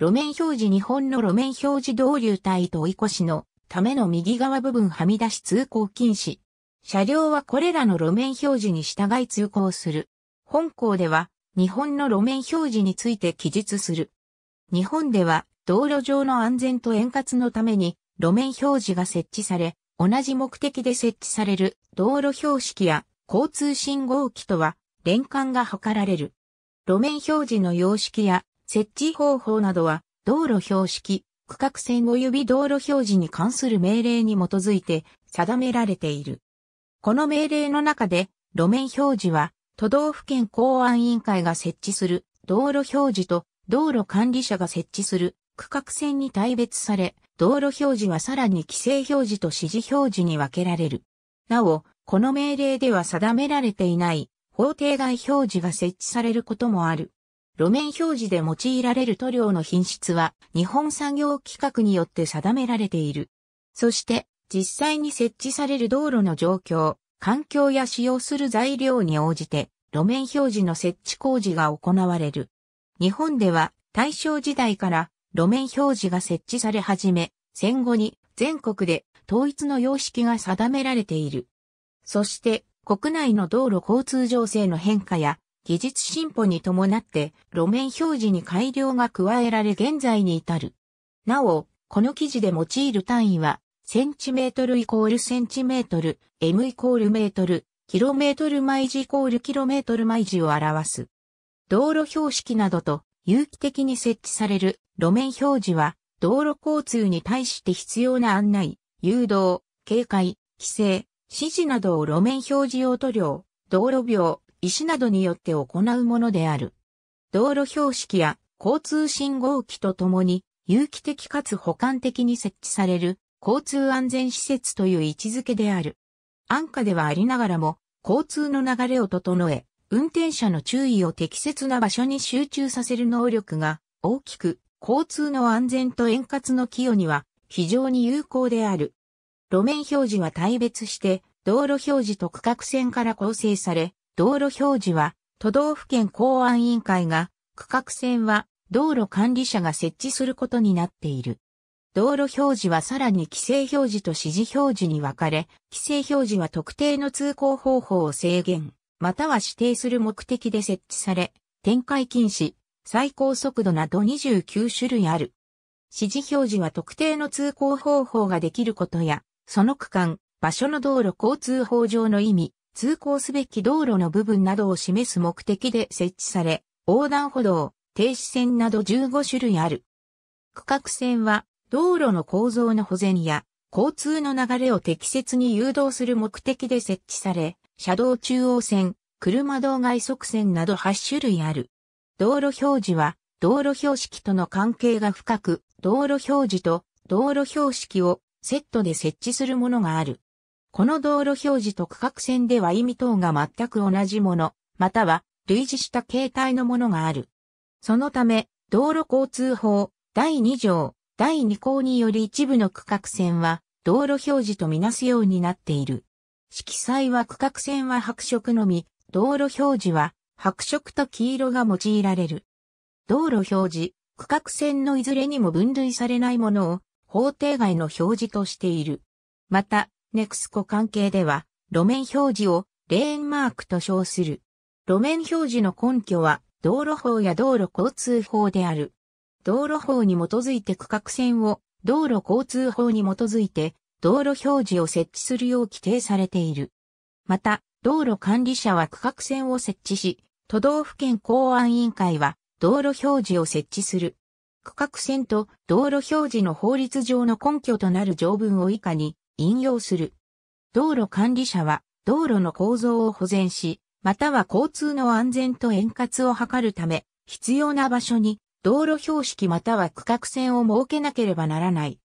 路面表示日本の路面表示導流帯と追い越しのための右側部分はみ出し通行禁止。車両はこれらの路面表示に従い通行する。本校では日本の路面表示について記述する。日本では道路上の安全と円滑のために路面表示が設置され、同じ目的で設置される道路標識や交通信号機とは連関が図られる。路面表示の様式や設置方法などは、道路標識、区画線及び道路表示に関する命令に基づいて定められている。この命令の中で、路面表示は、都道府県公安委員会が設置する道路表示と道路管理者が設置する区画線に大別され、道路表示はさらに規制表示と指示表示に分けられる。なお、この命令では定められていない法定外表示が設置されることもある。路面表示で用いられる塗料の品質は日本産業規格によって定められている。そして実際に設置される道路の状況、環境や使用する材料に応じて路面表示の設置工事が行われる。日本では大正時代から路面表示が設置され始め、戦後に全国で統一の様式が定められている。そして国内の道路交通情勢の変化や技術進歩に伴って路面表示に改良が加えられ現在に至る。なお、この記事で用いる単位は、センチメートルイコールセンチメートル、m イコールメートル、キロメートル毎時イコールキロメートル毎時を表す。道路標識などと有機的に設置される路面表示は、道路交通に対して必要な案内、誘導、警戒、規制、指示などを路面表示用塗料、道路病、石などによって行うものである。道路標識や交通信号機とともに、有機的かつ補完的に設置される交通安全施設という位置づけである。安価ではありながらも、交通の流れを整え、運転者の注意を適切な場所に集中させる能力が大きく、交通の安全と円滑の寄与には非常に有効である。路面表示は大別して、道路表示と区画線から構成され、道路表示は都道府県公安委員会が、区画線は道路管理者が設置することになっている。道路表示はさらに規制表示と指示表示に分かれ、規制表示は特定の通行方法を制限、または指定する目的で設置され、展開禁止、最高速度など29種類ある。指示表示は特定の通行方法ができることや、その区間、場所の道路交通法上の意味、通行すべき道路の部分などを示す目的で設置され、横断歩道、停止線など15種類ある。区画線は道路の構造の保全や交通の流れを適切に誘導する目的で設置され、車道中央線、車道外側線など8種類ある。道路表示は道路標識との関係が深く、道路表示と道路標識をセットで設置するものがある。この道路表示と区画線では意味等が全く同じもの、または類似した形態のものがある。そのため、道路交通法第2条、第2項により一部の区画線は道路表示とみなすようになっている。色彩は区画線は白色のみ、道路表示は白色と黄色が用いられる。道路表示、区画線のいずれにも分類されないものを法定外の表示としている。また、ネクスコ関係では、路面表示をレーンマークと称する。路面表示の根拠は、道路法や道路交通法である。道路法に基づいて区画線を、道路交通法に基づいて、道路表示を設置するよう規定されている。また、道路管理者は区画線を設置し、都道府県公安委員会は、道路表示を設置する。区画線と道路表示の法律上の根拠となる条文を以下に引用する。道路管理者は道路の構造を保全し、または交通の安全と円滑を図るため、必要な場所に道路標識または区画線を設けなければならない。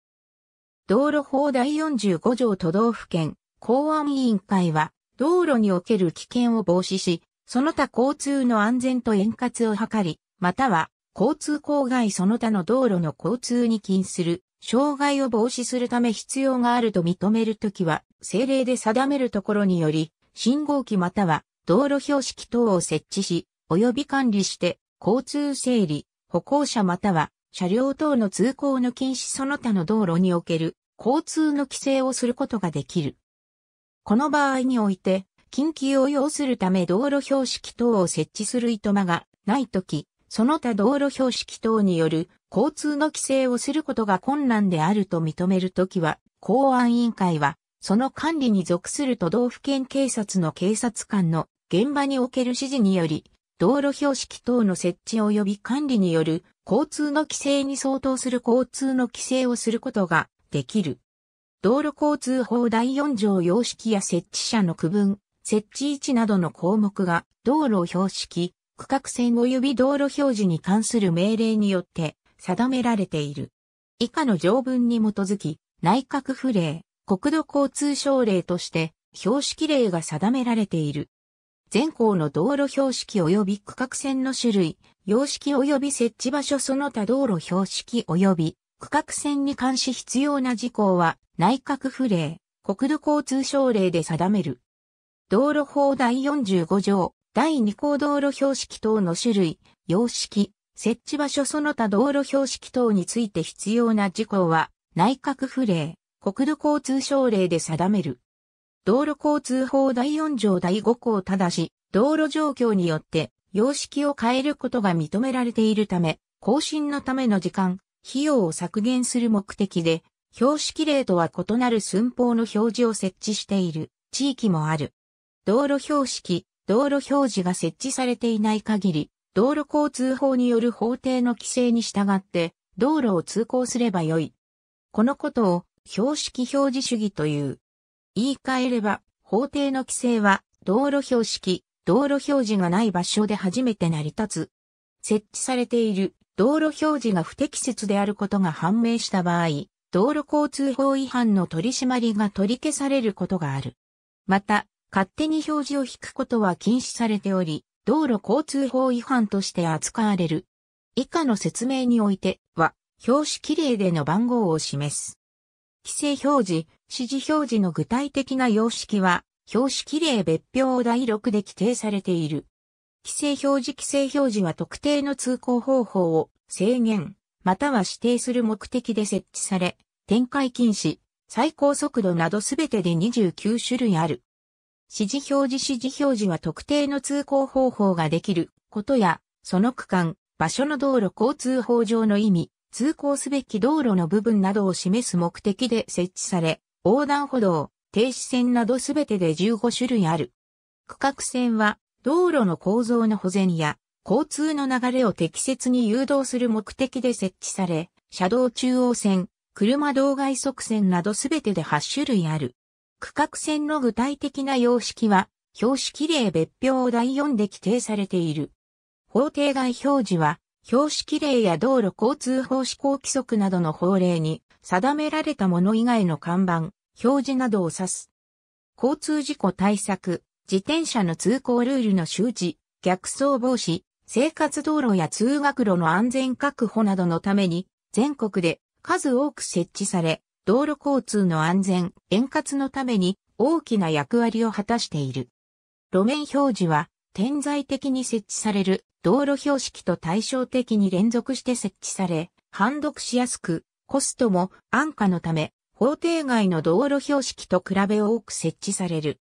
道路法第45条都道府県公安委員会は、道路における危険を防止し、その他交通の安全と円滑を図り、または交通公害その他の道路の交通に禁する障害を防止するため必要があると認めるときは、政令で定めるところにより、信号機または道路標識等を設置し、及び管理して、交通整理、歩行者または車両等の通行の禁止その他の道路における交通の規制をすることができる。この場合において、緊急を要するため道路標識等を設置する意図間がないとき、その他道路標識等による交通の規制をすることが困難であると認めるときは、公安委員会は、その管理に属する都道府県警察の警察官の現場における指示により、道路標識等の設置及び管理による交通の規制に相当する交通の規制をすることができる。道路交通法第4条様式や設置者の区分、設置位置などの項目が道路標識、区画線及び道路表示に関する命令によって定められている。以下の条文に基づき、内閣府令、国土交通省令として、標識令が定められている。全校の道路標識及び区画線の種類、様式及び設置場所その他道路標識及び区画線に関し必要な事項は内閣府令、国土交通省令で定める。道路法第45条、第2項道路標識等の種類、様式設置場所その他道路標識等について必要な事項は、内閣府令、国土交通省令で定める。道路交通法第4条第5項ただし、道路状況によって様式を変えることが認められているため、更新のための時間、費用を削減する目的で、標識例とは異なる寸法の表示を設置している地域もある。道路標識、道路表示が設置されていない限り、道路交通法による法定の規制に従って道路を通行すればよい。このことを標識表示主義という。言い換えれば、法定の規制は道路標識、道路表示がない場所で初めて成り立つ。設置されている道路表示が不適切であることが判明した場合、道路交通法違反の取り締まりが取り消されることがある。また、勝手に表示を引くことは禁止されており、道路交通法違反として扱われる。以下の説明においては、標識例での番号を示す。規制表示、指示表示の具体的な様式は、標識例別表第6で規定されている。規制表示規制表示は特定の通行方法を制限、または指定する目的で設置され、展開禁止、最高速度などすべてで29種類ある。指示表示指示表示は特定の通行方法ができることや、その区間、場所の道路交通法上の意味、通行すべき道路の部分などを示す目的で設置され、横断歩道、停止線などすべてで15種類ある。区画線は、道路の構造の保全や、交通の流れを適切に誘導する目的で設置され、車道中央線、車道外側線などすべてで8種類ある。区画線の具体的な様式は、標識例別表を第4で規定されている。法定外表示は、標識例や道路交通法施行規則などの法令に定められたもの以外の看板、表示などを指す。交通事故対策、自転車の通行ルールの周知、逆走防止、生活道路や通学路の安全確保などのために、全国で数多く設置され、道路交通の安全、円滑のために大きな役割を果たしている。路面表示は、点在的に設置される道路標識と対照的に連続して設置され、判読しやすく、コストも安価のため、法定外の道路標識と比べ多く設置される。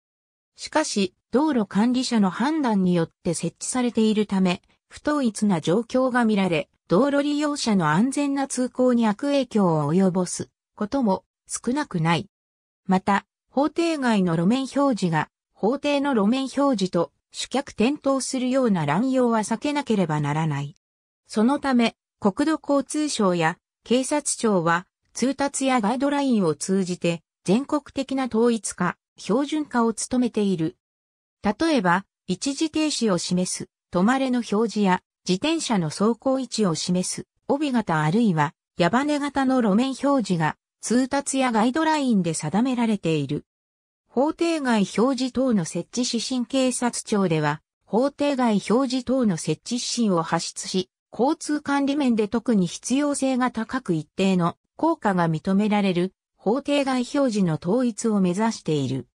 しかし、道路管理者の判断によって設置されているため、不統一な状況が見られ、道路利用者の安全な通行に悪影響を及ぼすことも少なくない。また、法廷外の路面表示が法廷の路面表示と主客転倒するような乱用は避けなければならない。そのため、国土交通省や警察庁は通達やガイドラインを通じて全国的な統一化、標準化を務めている。例えば、一時停止を示す、止まれの表示や、自転車の走行位置を示す、帯型あるいは、矢羽型の路面表示が通達やガイドラインで定められている。法定外表示等の設置指針警察庁では、法定外表示等の設置指針を発出し、交通管理面で特に必要性が高く一定の効果が認められる法定外表示の統一を目指している。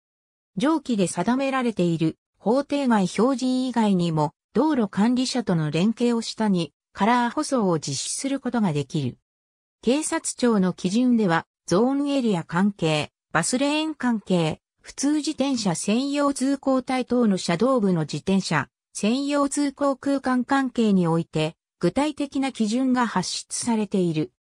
上記で定められている法定外表示以外にも、道路管理者との連携を下に、カラー舗装を実施することができる。警察庁の基準では、ゾーンエリア関係、バスレーン関係、普通自転車専用通行帯等の車道部の自転車、専用通行空間関係において、具体的な基準が発出されている。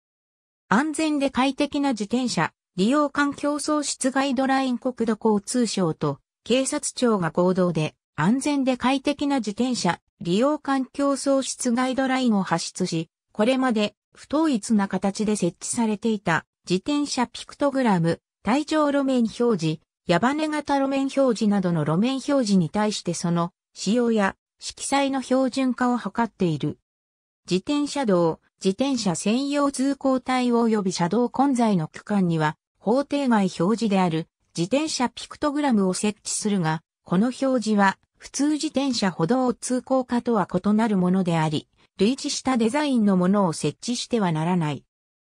安全で快適な自転車、利用環境創出ガイドライン国土交通省と警察庁が合同で安全で快適な自転車、利用環境創出ガイドラインを発出し、これまで不統一な形で設置されていた自転車ピクトグラム、体調路面表示、矢羽型路面表示などの路面表示に対してその使用や色彩の標準化を図っている。自転車道、自転車専用通行帯及び車道混在の区間には法定外表示である自転車ピクトグラムを設置するが、この表示は普通自転車歩道通行化とは異なるものであり、類似したデザインのものを設置してはならない。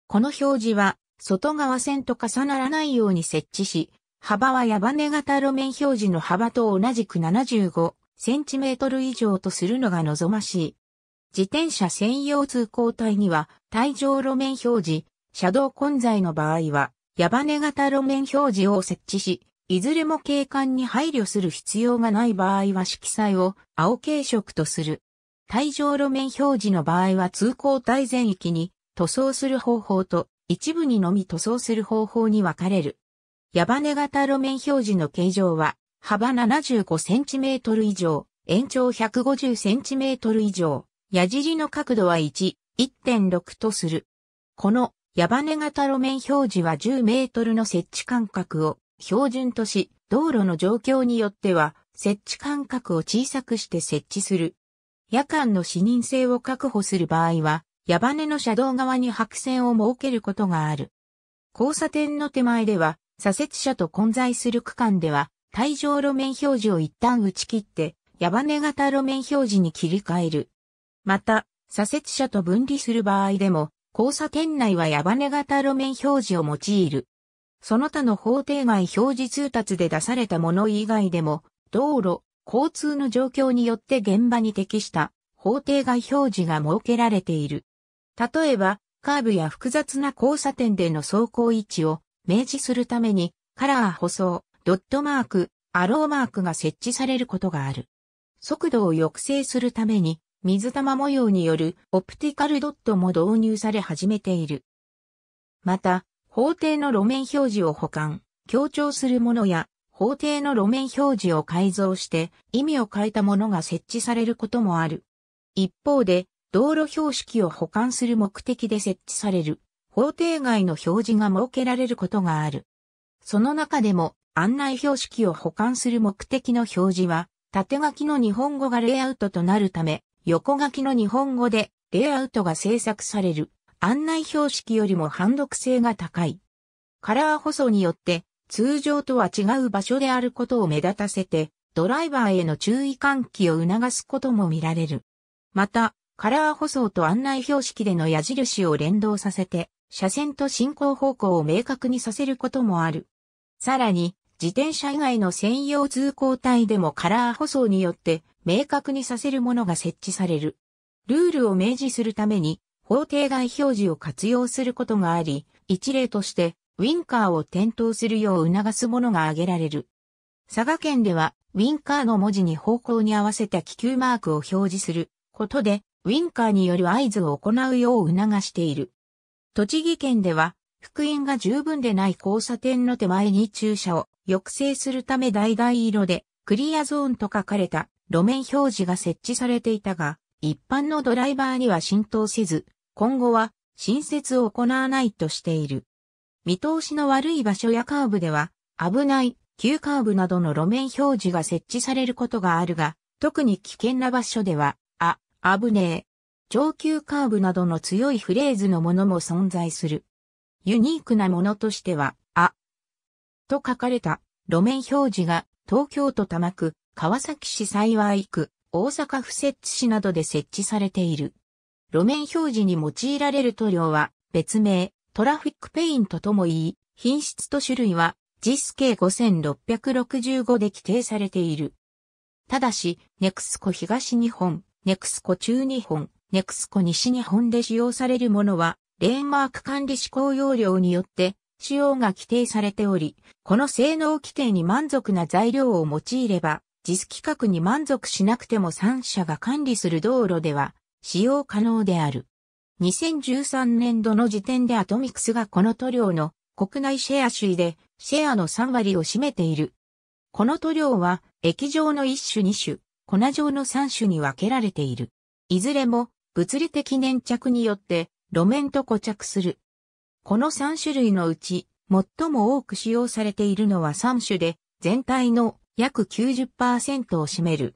この表示は外側線と重ならないように設置し、幅は矢羽型路面表示の幅と同じく75センチメートル以上とするのが望ましい。自転車専用通行帯には、帯状路面表示、車道混在の場合は、矢羽型路面表示を設置し、いずれも景観に配慮する必要がない場合は色彩を青系色とする。帯状路面表示の場合は通行帯全域に塗装する方法と一部にのみ塗装する方法に分かれる。矢羽型路面表示の形状は、幅 75cm 以上、延長 150cm 以上、矢尻の角度は1、1.6とする。この矢羽型路面表示は10メートルの設置間隔を標準とし、道路の状況によっては設置間隔を小さくして設置する。夜間の視認性を確保する場合は、矢羽根の車道側に白線を設けることがある。交差点の手前では、左折車と混在する区間では、対上路面表示を一旦打ち切って、矢羽根型路面表示に切り替える。また、左折車と分離する場合でも、交差点内は矢羽根型路面表示を用いる。その他の法定外表示通達で出されたもの以外でも、道路、交通の状況によって現場に適した法定外表示が設けられている。例えば、カーブや複雑な交差点での走行位置を明示するために、カラー舗装、ドットマーク、アローマークが設置されることがある。速度を抑制するために、水玉模様によるオプティカルドットも導入され始めている。また、法廷の路面表示を保管、強調するものや、法廷の路面表示を改造して意味を変えたものが設置されることもある。一方で、道路標識を保管する目的で設置される法定外の表示が設けられることがある。その中でも案内標識を保管する目的の表示は縦書きの日本語がレイアウトとなるため横書きの日本語でレイアウトが制作される案内標識よりも判読性が高い。カラー補装によって通常とは違う場所であることを目立たせてドライバーへの注意喚起を促すことも見られる。また、カラー舗装と案内標識での矢印を連動させて、車線と進行方向を明確にさせることもある。さらに、自転車以外の専用通行帯でもカラー舗装によって明確にさせるものが設置される。ルールを明示するために法定外表示を活用することがあり、一例としてウィンカーを点灯するよう促すものが挙げられる。佐賀県ではウィンカーの文字に方向に合わせた気球マークを表示することでウィンカーによる合図を行うよう促している。栃木県では、福音が十分でない交差点の手前に駐車を抑制するため橙色でクリアゾーンと書かれた路面表示が設置されていたが、一般のドライバーには浸透せず、今後は新設を行わないとしている。見通しの悪い場所やカーブでは、危ない、急カーブなどの路面表示が設置されることがあるが、特に危険な場所では、危ねえ、上級カーブなどの強いフレーズのものも存在する。ユニークなものとしては、あ、と書かれた路面表示が東京都多摩区、川崎市幸区、大阪府摂津市などで設置されている。路面表示に用いられる塗料は別名、トラフィックペイントともいい、品質と種類は JIS 計5665で規定されている。ただし、ネクスコ東日本、ネクスコ中日本、ネクスコ西日本で使用されるものは、レーンマーク管理指向要領によって、使用が規定されており、この性能規定に満足な材料を用いれば、実規格に満足しなくても3社が管理する道路では使用可能である。2013年度の時点でアトミクスがこの塗料の国内シェア主位でシェアの3割を占めている。この塗料は液状の一種二種、粉状の3種に分けられている。いずれも物理的粘着によって路面と固着する。この3種類のうち最も多く使用されているのは3種で全体の約90%を占める。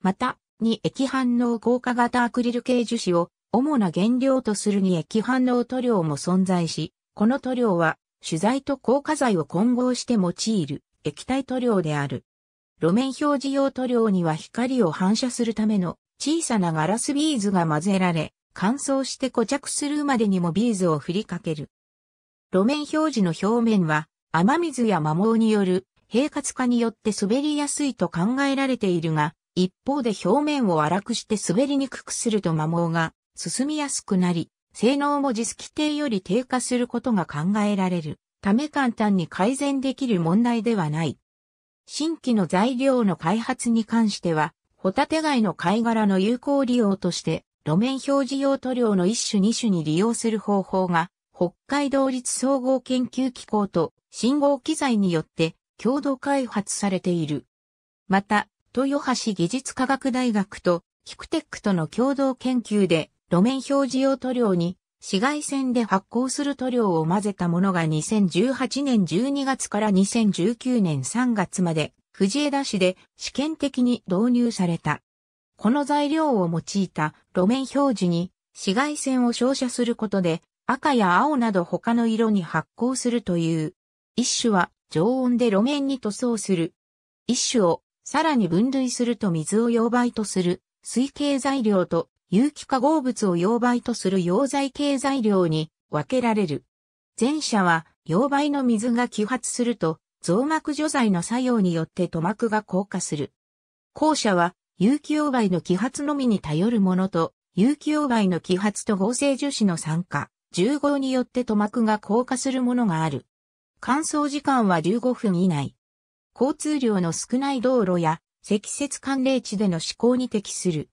また、2液反応硬化型アクリル系樹脂を主な原料とする2液反応塗料も存在し、この塗料は取材と硬化剤を混合して用いる液体塗料である。路面表示用塗料には光を反射するための小さなガラスビーズが混ぜられ、乾燥して固着するまでにもビーズを振りかける。路面表示の表面は雨水や摩耗による平滑化によって滑りやすいと考えられているが、一方で表面を荒くして滑りにくくすると摩耗が進みやすくなり、性能も実規定より低下することが考えられる。ため簡単に改善できる問題ではない。新規の材料の開発に関しては、ホタテ貝の貝殻の有効利用として、路面表示用塗料の一種二種に利用する方法が、北海道立総合研究機構と信号機材によって共同開発されている。また、豊橋技術科学大学とキクテックとの共同研究で路面表示用塗料に紫外線で発光する塗料を混ぜたものが2018年12月から2019年3月まで藤枝市で試験的に導入された。この材料を用いた路面表示に紫外線を照射することで赤や青など他の色に発光するという。一種は常温で路面に塗装する。一種をさらに分類すると水を溶媒とする水系材料と有機化合物を溶媒とする溶剤系材料に分けられる。前者は溶媒の水が揮発すると、増膜除剤の作用によって塗膜が硬化する。後者は有機溶媒の揮発のみに頼るものと、有機溶媒の揮発と合成樹脂の酸化、重合によって塗膜が硬化するものがある。乾燥時間は15分以内。交通量の少ない道路や積雪寒冷地での施行に適する。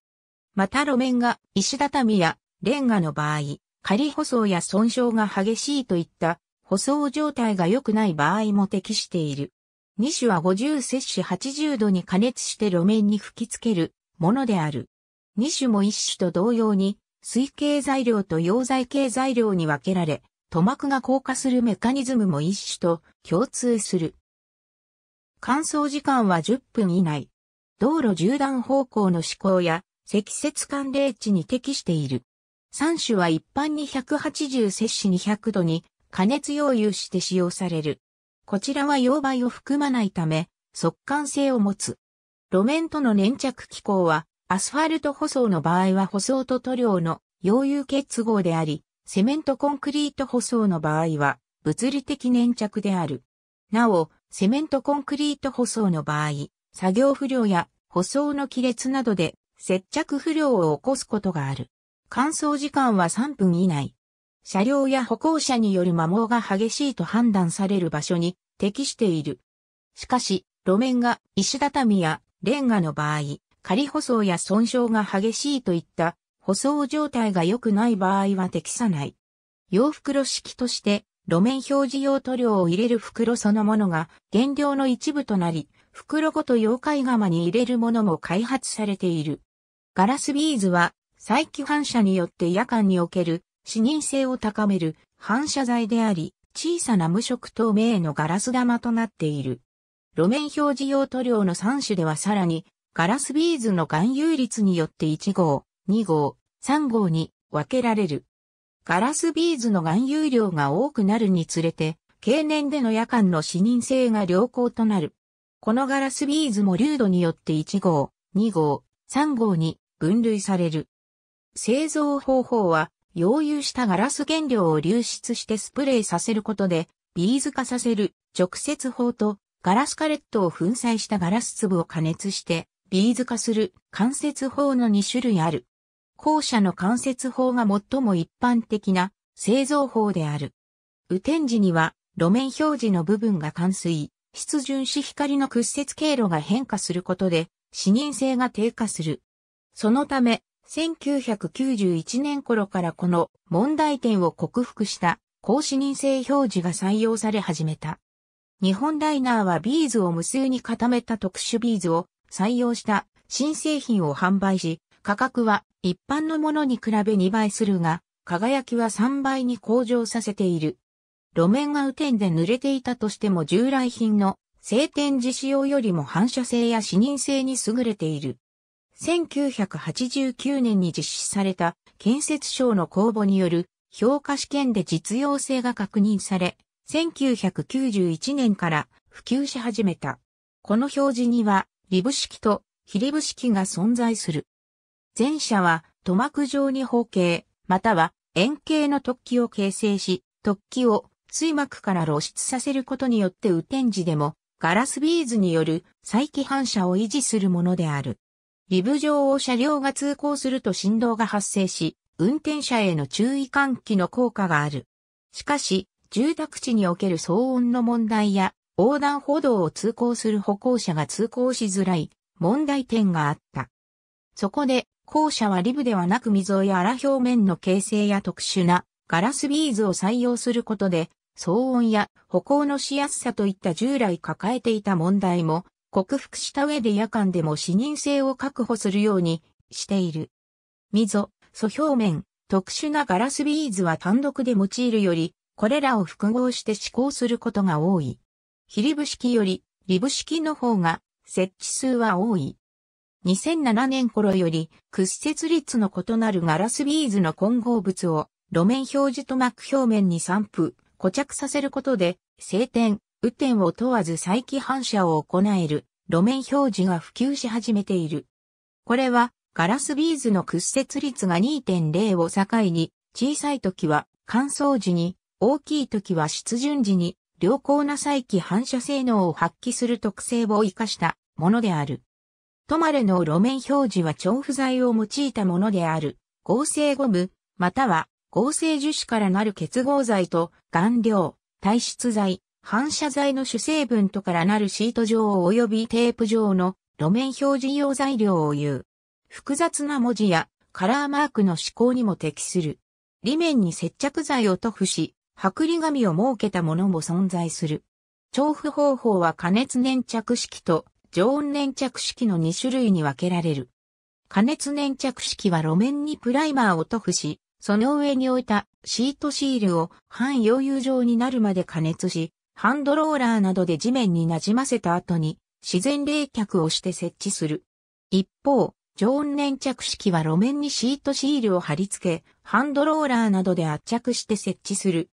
また路面が石畳やレンガの場合、仮舗装や損傷が激しいといった舗装状態が良くない場合も適している。二種は50摂氏80度に加熱して路面に吹き付けるものである。二種も一種と同様に、水系材料と溶剤系材料に分けられ、塗膜が硬化するメカニズムも一種と共通する。乾燥時間は10分以内。道路縦断方向の施考や積雪寒冷地に適している。三種は一般に180摂氏200度に加熱溶融して使用される。こちらは溶媒を含まないため、速乾性を持つ。路面との粘着機構は、アスファルト舗装の場合は舗装と塗料の溶融結合であり、セメントコンクリート舗装の場合は、物理的粘着である。なお、セメントコンクリート舗装の場合、作業不良や舗装の亀裂などで接着不良を起こすことがある。乾燥時間は3分以内。車両や歩行者による摩耗が激しいと判断される場所に適している。しかし、路面が石畳やレンガの場合、仮舗装や損傷が激しいといった舗装状態が良くない場合は適さない。洋袋式として路面表示用塗料を入れる袋そのものが原料の一部となり、袋ごと溶解釜に入れるものも開発されている。ガラスビーズは、再起反射によって夜間における視認性を高める反射材であり、小さな無色透明のガラス玉となっている。路面表示用塗料の3種ではさらに、ガラスビーズの含有率によって1号、2号、3号に分けられる。ガラスビーズの含有量が多くなるにつれて、経年での夜間の視認性が良好となる。このガラスビーズも流度によって1号、2号、3号に分類される。製造方法は、溶融したガラス原料を流出してスプレーさせることで、ビーズ化させる直接法と、ガラスカレットを粉砕したガラス粒を加熱して、ビーズ化する関節法の2種類ある。後者の関節法が最も一般的な製造法である。雨天時には路面表示の部分が冠水、湿潤し光の屈折経路が変化することで視認性が低下する。そのため、1991年頃からこの問題点を克服した高視認性表示が採用され始めた。日本ダイナーはビーズを無数に固めた特殊ビーズを採用した新製品を販売し、価格は一般のものに比べ2倍するが、輝きは3倍に向上させている。路面が雨天で濡れていたとしても従来品の晴天時使用よりも反射性や視認性に優れている。1989年に実施された建設省の公募による評価試験で実用性が確認され、1991年から普及し始めた。この表示には、リブ式と非リブ式が存在する。前者は、塗膜状に方形、または円形の突起を形成し、突起を水膜から露出させることによって雨天時でもガラスビーズによる再起反射を維持するものである。リブ上を車両が通行すると振動が発生し、運転者への注意喚起の効果がある。しかし、住宅地における騒音の問題や、横断歩道を通行する歩行者が通行しづらい問題点があった。そこで、校舎はリブではなく溝や荒表面の形成や特殊なガラスビーズを採用することで、騒音や歩行のしやすさといった従来抱えていた問題も克服した上で夜間でも視認性を確保するようにしている。溝、素表面、特殊なガラスビーズは単独で用いるより、これらを複合して試行することが多い。非リブ式より、リブ式の方が、設置数は多い。2007年頃より、屈折率の異なるガラスビーズの混合物を、路面表示と膜表面に散布、固着させることで、静天、雨天を問わず再起反射を行える路面表示が普及し始めている。これはガラスビーズの屈折率が2.0を境に小さい時は乾燥時に大きい時は湿潤時に良好な再起反射性能を発揮する特性を生かしたものである。トマレの路面表示は調布材を用いたものである合成ゴムまたは合成樹脂からなる結合剤と顔料、耐湿剤、反射材の主成分とからなるシート状及びテープ状の路面表示用材料を言う。複雑な文字やカラーマークの施行にも適する。裏面に接着剤を塗布し、剥離紙を設けたものも存在する。調布方法は加熱粘着式と常温粘着式の2種類に分けられる。加熱粘着式は路面にプライマーを塗布し、その上に置いたシートシールを半溶融状になるまで加熱し、ハンドローラーなどで地面になじませた後に自然冷却をして設置する。一方、常温粘着式は路面にシートシールを貼り付け、ハンドローラーなどで圧着して設置する。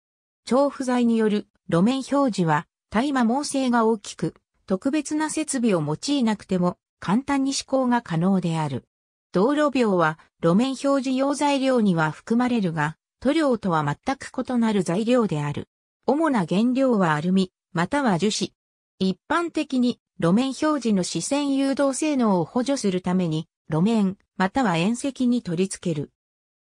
調布材による路面表示は大麻耗性が大きく、特別な設備を用いなくても簡単に施行が可能である。道路病は路面表示用材料には含まれるが、塗料とは全く異なる材料である。主な原料はアルミ、または樹脂。一般的に路面表示の視線誘導性能を補助するために、路面、または縁石に取り付ける。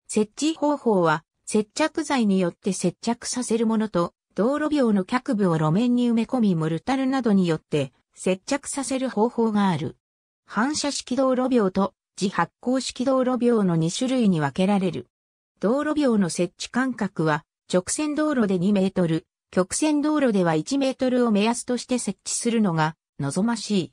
設置方法は、接着剤によって接着させるものと、道路病の脚部を路面に埋め込みモルタルなどによって接着させる方法がある。反射式道路病と自発光式道路病の2種類に分けられる。道路病の設置間隔は直線道路で2メートル、曲線道路では1メートルを目安として設置するのが望ましい。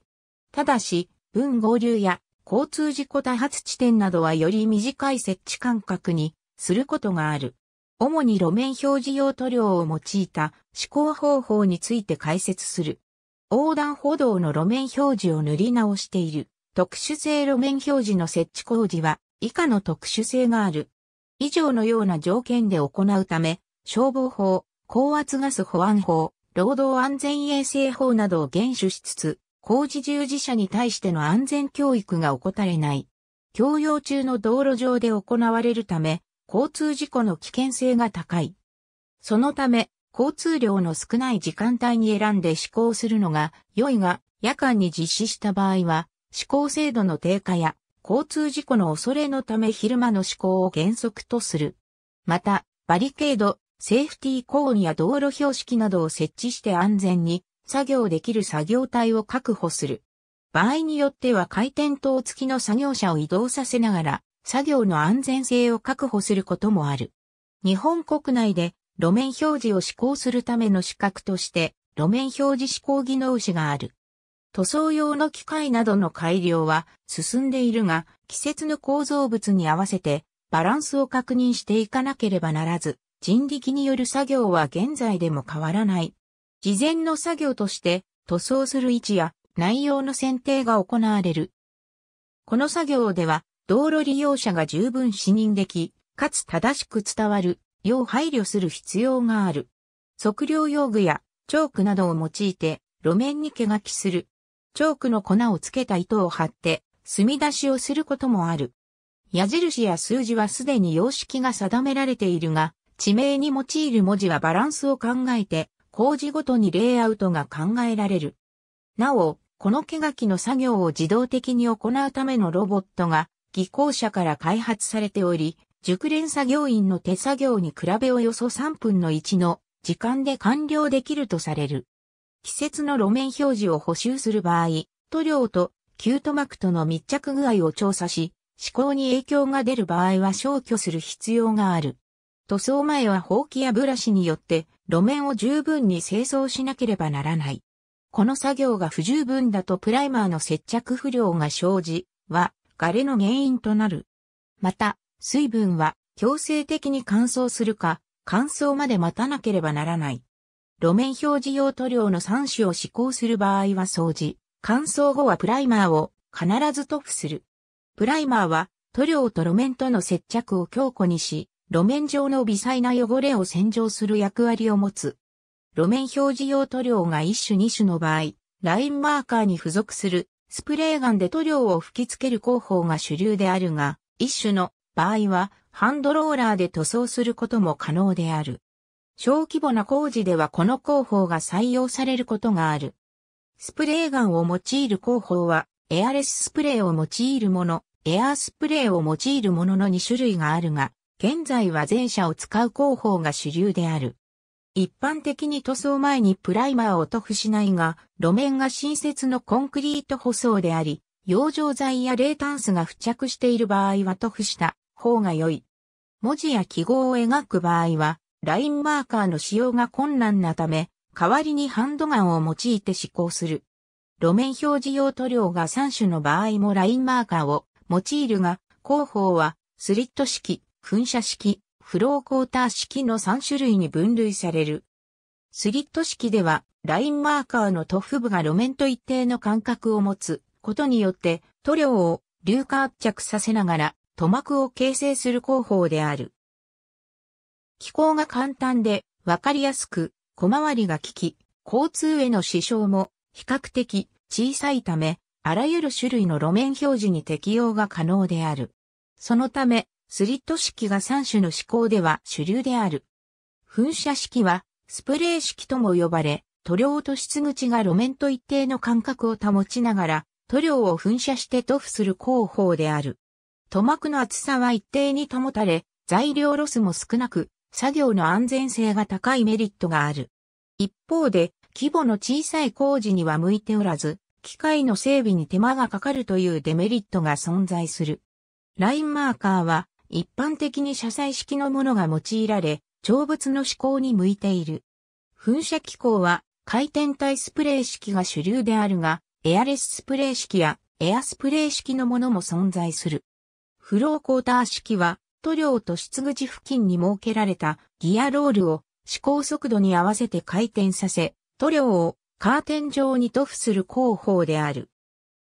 ただし、分合流や交通事故多発地点などはより短い設置間隔にすることがある。主に路面表示用塗料を用いた施工方法について解説する。横断歩道の路面表示を塗り直している特殊性路面表示の設置工事は以下の特殊性がある。以上のような条件で行うため、消防法、高圧ガス保安法、労働安全衛生法などを厳守しつつ、工事従事者に対しての安全教育が怠れない。教養中の道路上で行われるため、交通事故の危険性が高い。そのため、交通量の少ない時間帯に選んで施行するのが良いが、夜間に実施した場合は、施行制度の低下や交通事故の恐れのため昼間の施行を原則とする。また、バリケード、セーフティーコーンや道路標識などを設置して安全に作業できる作業体を確保する。場合によっては回転灯付きの作業車を移動させながら作業の安全性を確保することもある。日本国内で路面表示を施行するための資格として路面表示施行技能士がある。塗装用の機械などの改良は進んでいるが季節の構造物に合わせてバランスを確認していかなければならず、人力による作業は現在でも変わらない。事前の作業として、塗装する位置や内容の選定が行われる。この作業では、道路利用者が十分視認でき、かつ正しく伝わる、よう配慮する必要がある。測量用具やチョークなどを用いて、路面に毛書きする。チョークの粉をつけた糸を貼って、墨出しをすることもある。矢印や数字はすでに様式が定められているが、地名に用いる文字はバランスを考えて、工事ごとにレイアウトが考えられる。なお、この毛書きの作業を自動的に行うためのロボットが、技工者から開発されており、熟練作業員の手作業に比べおよそ3分の1の時間で完了できるとされる。季節の路面表示を補修する場合、塗料とキュート膜との密着具合を調査し、思考に影響が出る場合は消去する必要がある。塗装前はほうきやブラシによって路面を十分に清掃しなければならない。この作業が不十分だとプライマーの接着不良が生じ、は、ガレの原因となる。また、水分は強制的に乾燥するか、乾燥まで待たなければならない。路面表示用塗料の3種を施行する場合は掃除、乾燥後はプライマーを必ず塗布する。プライマーは塗料と路面との接着を強固にし、路面上の微細な汚れを洗浄する役割を持つ。路面表示用塗料が一種二種の場合、ラインマーカーに付属するスプレーガンで塗料を吹き付ける工法が主流であるが、一種の場合はハンドローラーで塗装することも可能である。小規模な工事ではこの工法が採用されることがある。スプレーガンを用いる工法は、エアレススプレーを用いるもの、エアースプレーを用いるものの2種類があるが、現在は前者を使う工法が主流である。一般的に塗装前にプライマーを塗布しないが、路面が新設のコンクリート舗装であり、養生剤や冷炭素が付着している場合は塗布した方が良い。文字や記号を描く場合は、ラインマーカーの使用が困難なため、代わりにハンドガンを用いて施行する。路面表示用塗料が3種の場合もラインマーカーを用いるが、工法はスリット式、噴射式、フローコーター式の3種類に分類される。スリット式では、ラインマーカーの塗布部が路面と一定の間隔を持つことによって、塗料を硫化圧着させながら、塗膜を形成する工法である。気候が簡単で、わかりやすく、小回りが利き、交通への支障も比較的小さいため、あらゆる種類の路面表示に適用が可能である。そのため、スリット式が3種の試行では主流である。噴射式はスプレー式とも呼ばれ、塗料と出口が路面と一定の間隔を保ちながら、塗料を噴射して塗布する工法である。塗膜の厚さは一定に保たれ、材料ロスも少なく、作業の安全性が高いメリットがある。一方で、規模の小さい工事には向いておらず、機械の整備に手間がかかるというデメリットが存在する。ラインマーカーは一般的に車載式のものが用いられ、長物の思考に向いている。噴射機構は回転体スプレー式が主流であるが、エアレススプレー式やエアスプレー式のものも存在する。フローコーター式は塗料と出口付近に設けられたギアロールを試行速度に合わせて回転させ、塗料をカーテン上に塗布する工法である。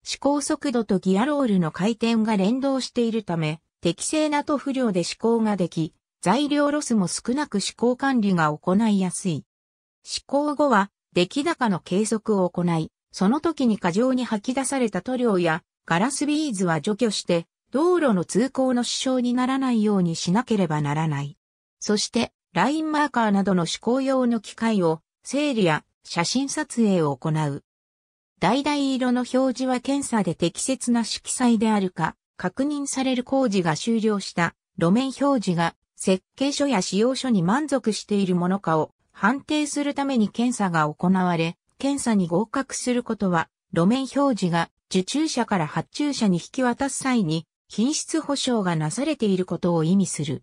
試行速度とギアロールの回転が連動しているため、適正な塗布量で試行ができ、材料ロスも少なく試行管理が行いやすい。試行後は、出来高の計測を行い、その時に過剰に吐き出された塗料やガラスビーズは除去して、道路の通行の支障にならないようにしなければならない。そして、ラインマーカーなどの試行用の機械を整理や写真撮影を行う。橙色の表示は検査で適切な色彩であるか、確認される工事が終了した路面表示が設計書や使用書に満足しているものかを判定するために検査が行われ、検査に合格することは、路面表示が受注者から発注者に引き渡す際に品質保証がなされていることを意味する。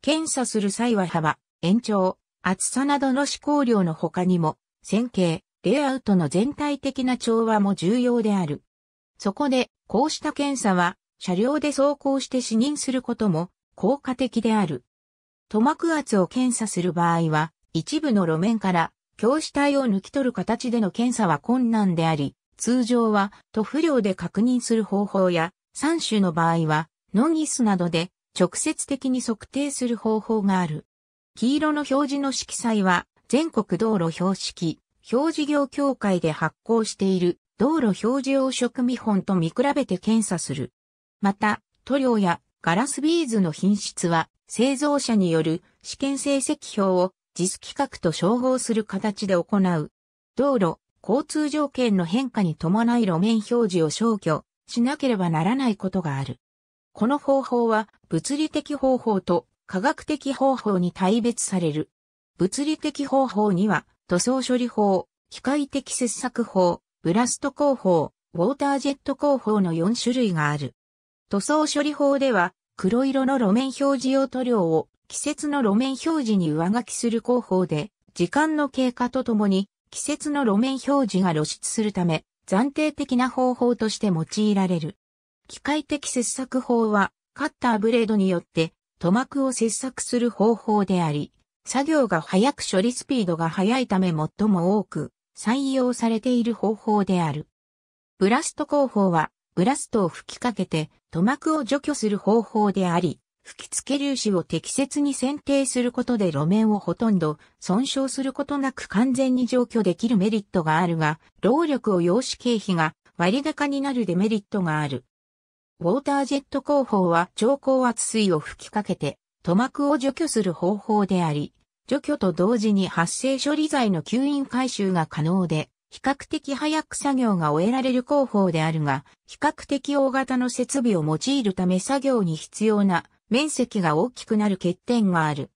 検査する際は幅、延長、厚さなどの試行量の他にも、線形、レイアウトの全体的な調和も重要である。そこで、こうした検査は、車両で走行して視認することも効果的である。塗膜圧を検査する場合は、一部の路面から教師体を抜き取る形での検査は困難であり、通常は塗布量で確認する方法や、3種の場合は、ノギスなどで直接的に測定する方法がある。黄色の表示の色彩は、全国道路標識、表示業協会で発行している道路表示用色見本と見比べて検査する。また、塗料やガラスビーズの品質は、製造者による試験成績表を実規格と照合する形で行う。道路、交通条件の変化に伴い路面表示を消去しなければならないことがある。この方法は物理的方法と科学的方法に対別される。物理的方法には塗装処理法、機械的切削法、ブラスト工法、ウォータージェット工法の4種類がある。塗装処理法では、黒色の路面表示用塗料を季節の路面表示に上書きする工法で、時間の経過とともに季節の路面表示が露出するため、暫定的な方法として用いられる。機械的切削法は、カッターブレードによって塗膜を切削する方法であり、作業が早く処理スピードが速いため最も多く採用されている方法である。ブラスト工法はブラストを吹きかけて、塗膜を除去する方法であり、吹き付け粒子を適切に選定することで路面をほとんど損傷することなく完全に除去できるメリットがあるが、労力を用紙経費が割高になるデメリットがある。ウォータージェット工法は超高圧水を吹きかけて塗膜を除去する方法であり、除去と同時に発生処理剤の吸引回収が可能で、比較的早く作業が終えられる工法であるが、比較的大型の設備を用いるため作業に必要な面積が大きくなる欠点がある。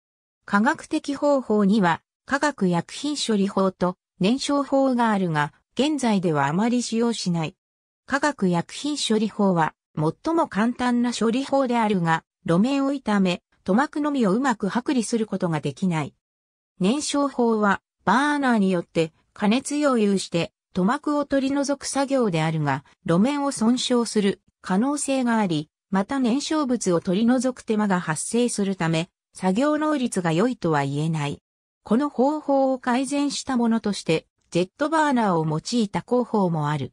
科学的方法には、化学薬品処理法と燃焼法があるが、現在ではあまり使用しない。化学薬品処理法は、最も簡単な処理法であるが、路面を痛め、塗膜のみをうまく剥離することができない。燃焼法は、バーナーによって加熱を有して、塗膜を取り除く作業であるが、路面を損傷する可能性があり、また燃焼物を取り除く手間が発生するため、作業能率が良いとは言えない。この方法を改善したものとして、ジェットバーナーを用いた工法もある。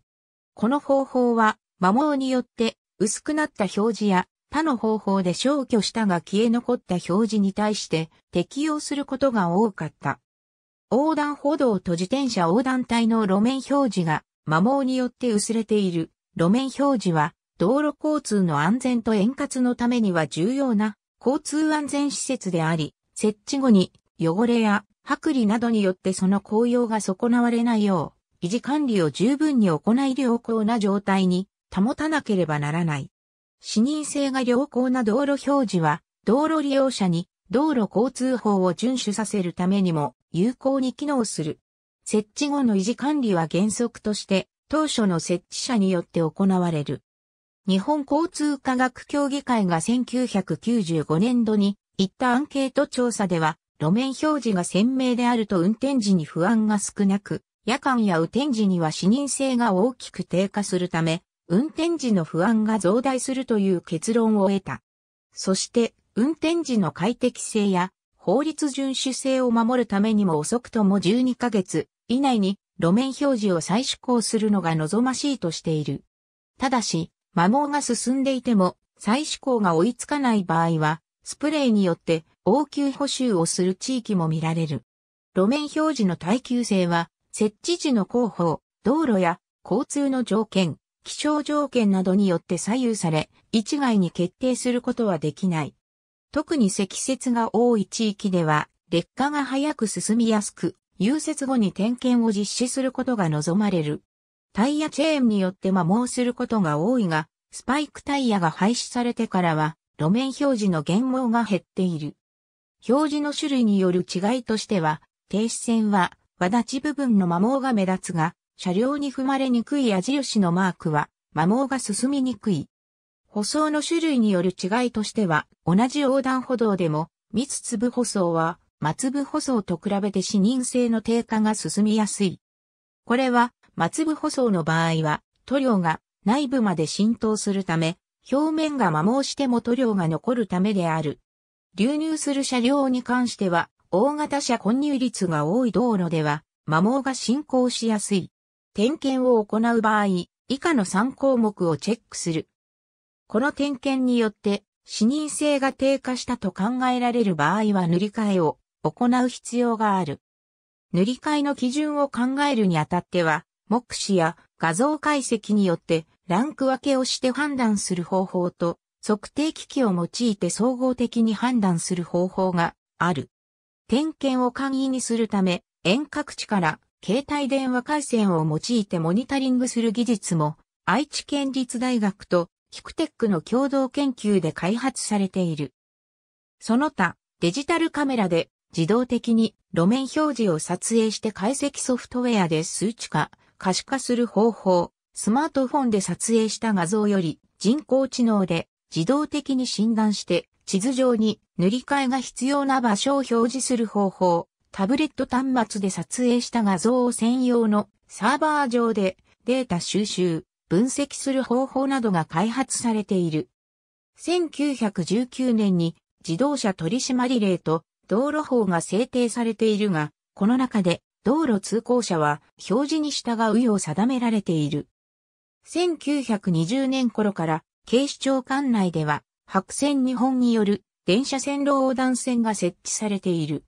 この方法は、摩耗によって薄くなった表示や他の方法で消去したが消え残った表示に対して適用することが多かった。横断歩道と自転車横断帯の路面表示が摩耗によって薄れている。路面表示は道路交通の安全と円滑のためには重要な交通安全施設であり、設置後に汚れや剥離などによってその効用が損なわれないよう、維持管理を十分に行い良好な状態に保たなければならない。視認性が良好な道路表示は、道路利用者に道路交通法を遵守させるためにも有効に機能する。設置後の維持管理は原則として、当初の設置者によって行われる。日本交通科学協議会が1995年度に行ったアンケート調査では、路面表示が鮮明であると運転時に不安が少なく、夜間や雨天時には視認性が大きく低下するため、運転時の不安が増大するという結論を得た。そして、運転時の快適性や法律遵守性を守るためにも遅くとも12ヶ月以内に路面表示を再施行するのが望ましいとしている。ただし、摩耗が進んでいても再施行が追いつかない場合は、スプレーによって応急補修をする地域も見られる。路面表示の耐久性は、設置時の広報、道路や交通の条件、気象条件などによって左右され、一概に決定することはできない。特に積雪が多い地域では、劣化が早く進みやすく、融雪後に点検を実施することが望まれる。タイヤチェーンによって摩耗することが多いが、スパイクタイヤが廃止されてからは、路面表示の減毛が減っている。表示の種類による違いとしては、停止線は、輪立ち部分の摩耗が目立つが、車両に踏まれにくい矢印のマークは、摩耗が進みにくい。舗装の種類による違いとしては、同じ横断歩道でも、密粒舗装は、松部舗装と比べて視認性の低下が進みやすい。これは、松部舗装の場合は、塗料が内部まで浸透するため、表面が摩耗しても塗料が残るためである。流入する車両に関しては、大型車混入率が多い道路では、摩耗が進行しやすい。点検を行う場合、以下の3項目をチェックする。この点検によって、視認性が低下したと考えられる場合は塗り替えを行う必要がある。塗り替えの基準を考えるにあたっては、目視や画像解析によってランク分けをして判断する方法と、測定機器を用いて総合的に判断する方法がある。点検を簡易にするため、遠隔地から携帯電話回線を用いてモニタリングする技術も、愛知県立大学とキクテックの共同研究で開発されている。その他、デジタルカメラで自動的に路面表示を撮影して解析ソフトウェアで数値化、可視化する方法、スマートフォンで撮影した画像より人工知能で自動的に診断して地図上に塗り替えが必要な場所を表示する方法、タブレット端末で撮影した画像を専用のサーバー上でデータ収集、分析する方法などが開発されている。1919年に自動車取締令と道路法が制定されているが、この中で道路通行者は表示に従うよう定められている。1920年頃から警視庁管内では白線日本による電車線路横断線が設置されている。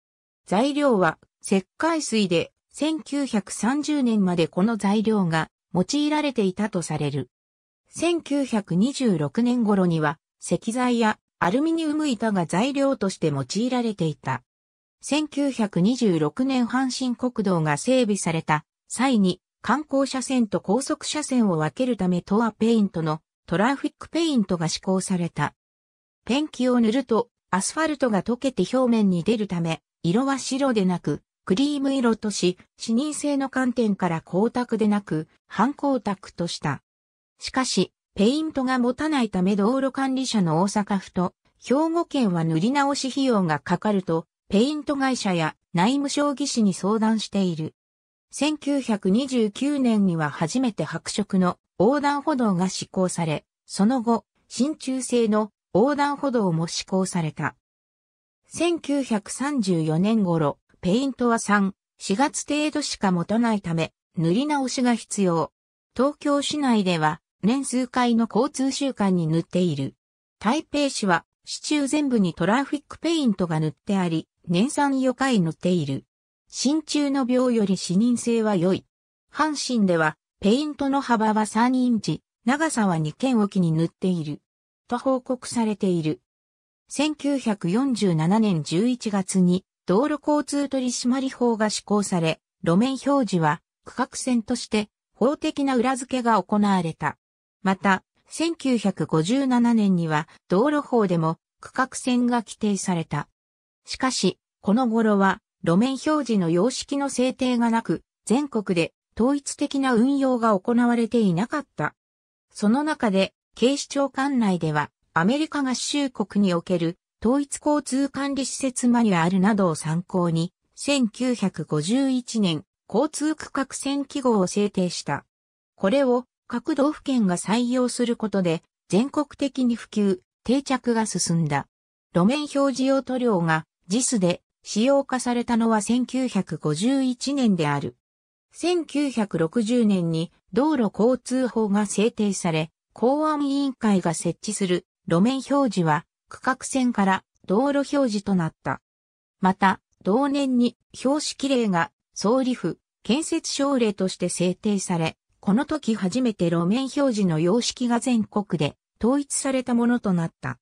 材料は石灰水で1930年までこの材料が用いられていたとされる。1926年頃には石材やアルミニウム板が材料として用いられていた。1926年阪神国道が整備された際に観光車線と高速車線を分けるためトアペイントのトラフィックペイントが施行された。ペンキを塗るとアスファルトが溶けて表面に出るため、色は白でなくクリーム色とし、視認性の観点から光沢でなく、反光沢とした。しかし、ペイントが持たないため道路管理者の大阪府と兵庫県は塗り直し費用がかかると、ペイント会社や内務省技師に相談している。1929年には初めて白色の横断歩道が施行され、その後、新中製の横断歩道も施行された。1934年頃、ペイントは3、4月程度しか持たないため、塗り直しが必要。東京市内では、年数回の交通習慣に塗っている。台北市は、市中全部にトラフィックペイントが塗ってあり、年産4回塗っている。新中の病より視認性は良い。阪神では、ペイントの幅は3インチ、長さは2件おきに塗っている。と報告されている。1947年11月に道路交通取締法が施行され、路面表示は区画線として法的な裏付けが行われた。また、1957年には道路法でも区画線が規定された。しかし、この頃は路面表示の様式の制定がなく、全国で統一的な運用が行われていなかった。その中で、警視庁管内では、アメリカ合衆国における統一交通管理施設マニュアルなどを参考に、1951年、交通区画線記号を制定した。これを各道府県が採用することで、全国的に普及、定着が進んだ。路面表示用塗料が JIS で使用化されたのは1951年である。1960年に道路交通法が制定され、公安委員会が設置する路面表示は区画線から道路表示となった。また、同年に標識令が総理府建設省令として制定され、この時初めて路面表示の様式が全国で統一されたものとなった。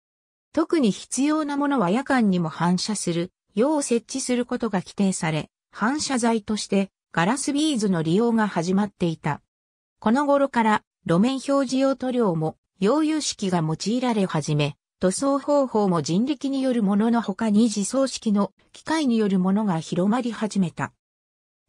特に必要なものは夜間にも反射する、よう設置することが規定され、反射材としてガラスビーズの利用が始まっていた。この頃から路面表示用塗料も溶融式が用いられ始め、塗装方法も人力によるものの他に自走式の機械によるものが広まり始めた。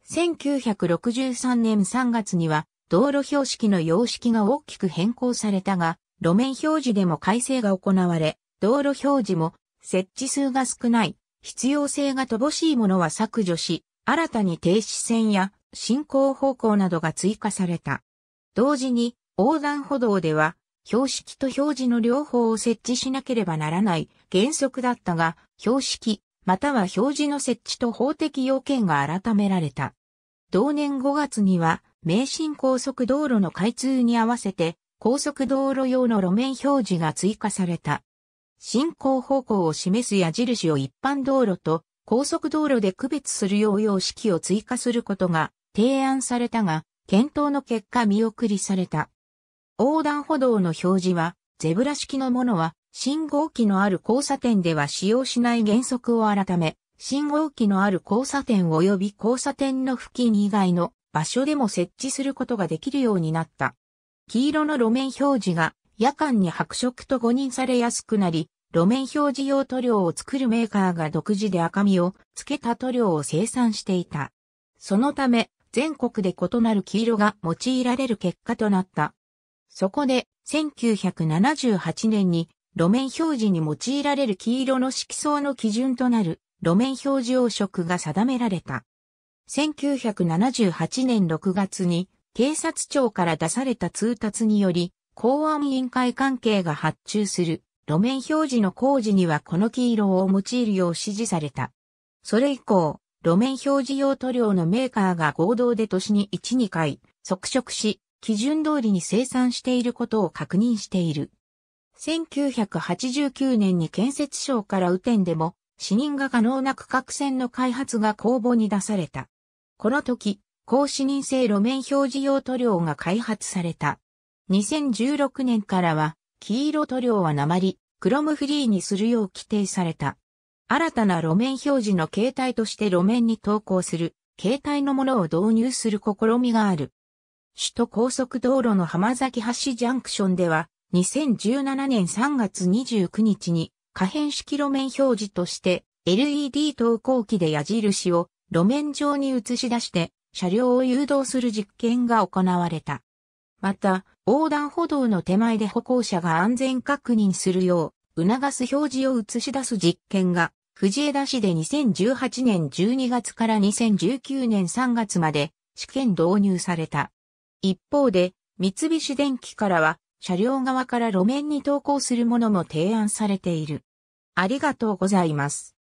1963年3月には道路標識の様式が大きく変更されたが、路面表示でも改正が行われ、道路表示も設置数が少ない、必要性が乏しいものは削除し、新たに停止線や進行方向などが追加された。同時に横断歩道では標識と表示の両方を設置しなければならない原則だったが、標識、または表示の設置と法的要件が改められた。同年5月には、名神高速道路の開通に合わせて、高速道路用の路面表示が追加された。進行方向を示す矢印を一般道路と高速道路で区別する用用式を追加することが提案されたが、検討の結果見送りされた。横断歩道の表示は、ゼブラ式のものは、信号機のある交差点では使用しない原則を改め、信号機のある交差点及び交差点の付近以外の場所でも設置することができるようになった。黄色の路面表示が夜間に白色と誤認されやすくなり、路面表示用塗料を作るメーカーが独自で赤みをつけた塗料を生産していた。そのため、全国で異なる黄色が用いられる結果となった。そこで、1978年に路面表示に用いられる黄色の色相の基準となる路面表示用色が定められた。1978年6月に警察庁から出された通達により、公安委員会関係が発注する路面表示の工事にはこの黄色を用いるよう指示された。それ以降、路面表示用塗料のメーカーが合同で年に1、2回、即色し、基準通りに生産していることを確認している。1989年に建設省から雨天でも、死人が可能な区画線の開発が公募に出された。この時、高死人性路面表示用塗料が開発された。2016年からは、黄色塗料は鉛、クロムフリーにするよう規定された。新たな路面表示の形態として路面に投稿する、形態のものを導入する試みがある。首都高速道路の浜崎橋ジャンクションでは、2017年3月29日に、可変式路面表示として、LED 投光器で矢印を路面上に映し出して、車両を誘導する実験が行われた。また、横断歩道の手前で歩行者が安全確認するよう、促す表示を映し出す実験が、藤枝市で2018年12月から2019年3月まで試験導入された。一方で、三菱電機からは、車両側から路面に投稿するものも提案されている。ありがとうございます。